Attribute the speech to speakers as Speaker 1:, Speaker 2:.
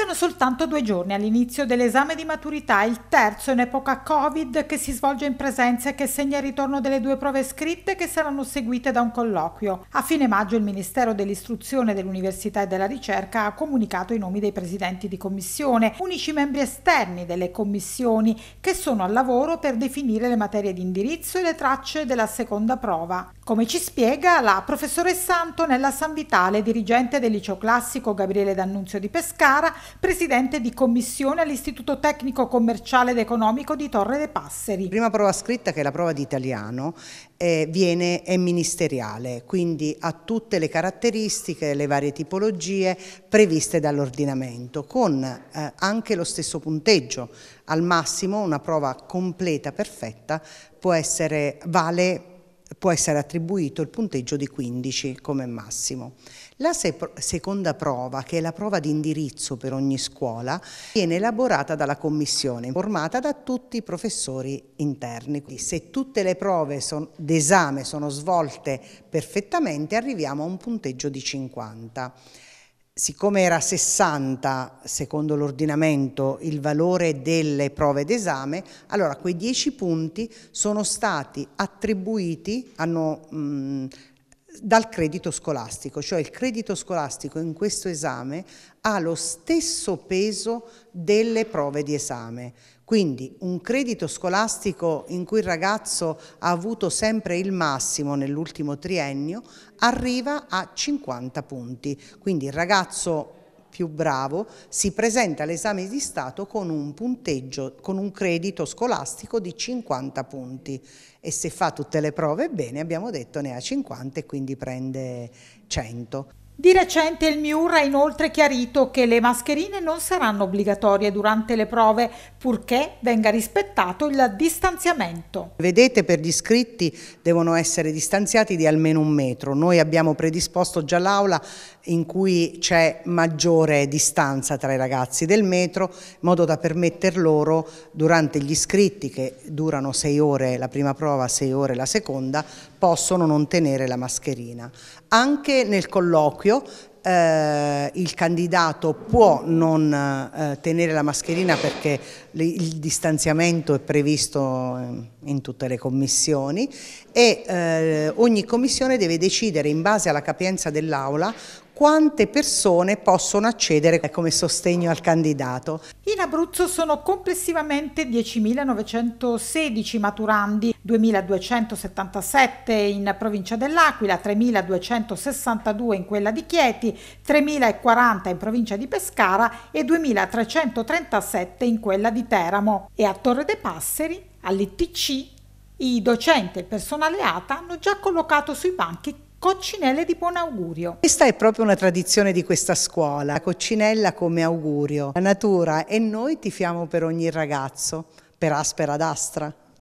Speaker 1: Mancano soltanto due giorni all'inizio dell'esame di maturità, il terzo in epoca Covid che si svolge in presenza e che segna il ritorno delle due prove scritte che saranno seguite da un colloquio. A fine maggio il Ministero dell'Istruzione, dell'Università e della Ricerca ha comunicato i nomi dei presidenti di commissione, unici membri esterni delle commissioni che sono al lavoro per definire le materie di indirizzo e le tracce della seconda prova. Come ci spiega la professoressa Antonella Sanvitale, dirigente del liceo classico Gabriele D'Annunzio di Pescara, presidente di commissione all'Istituto Tecnico Commerciale ed Economico di Torre dei Passeri. La Prima prova scritta che è la prova di italiano eh, viene, è
Speaker 2: ministeriale, quindi ha tutte le caratteristiche, le varie tipologie previste dall'ordinamento, con eh, anche lo stesso punteggio. Al massimo una prova completa, perfetta, può essere, vale può essere attribuito il punteggio di 15 come massimo. La seconda prova, che è la prova di indirizzo per ogni scuola, viene elaborata dalla commissione, formata da tutti i professori interni. Quindi se tutte le prove d'esame sono svolte perfettamente, arriviamo a un punteggio di 50 siccome era 60 secondo l'ordinamento il valore delle prove d'esame, allora quei 10 punti sono stati attribuiti hanno, mh, mm, dal credito scolastico, cioè il credito scolastico in questo esame ha lo stesso peso delle prove di esame. Quindi un credito scolastico in cui il ragazzo ha avuto sempre il massimo nell'ultimo triennio arriva a 50 punti, quindi il ragazzo più bravo si presenta all'esame di Stato con un punteggio, con un credito scolastico di 50 punti e se fa tutte le prove bene abbiamo detto ne ha 50 e quindi prende 100.
Speaker 1: Di recente il MIUR ha inoltre chiarito che le mascherine non saranno obbligatorie durante le prove, purché venga rispettato il distanziamento.
Speaker 2: Vedete per gli iscritti devono essere distanziati di almeno un metro. Noi abbiamo predisposto già l'aula in cui c'è maggiore distanza tra i ragazzi del metro, in modo da permetter loro durante gli iscritti che durano sei ore la prima prova, sei ore la seconda, possono non tenere la mascherina. Anche nel colloquio eh, il candidato può non eh, tenere la mascherina perché il distanziamento è previsto in, in tutte le commissioni e eh, ogni commissione deve decidere in base alla capienza dell'aula quante persone possono accedere come sostegno al candidato.
Speaker 1: In Abruzzo sono complessivamente 10.916 maturandi, 2.277 in provincia dell'Aquila, 3.262 in quella di Chieti, 3.040 in provincia di Pescara e 2.337 in quella di Teramo. E a Torre dei Passeri, all'ITC, i docenti e il personale ATA hanno già collocato sui banchi Coccinelle di buon augurio.
Speaker 2: Questa è proprio una tradizione di questa scuola, la coccinella come augurio. La natura e noi tifiamo per ogni ragazzo, per aspera d'astra.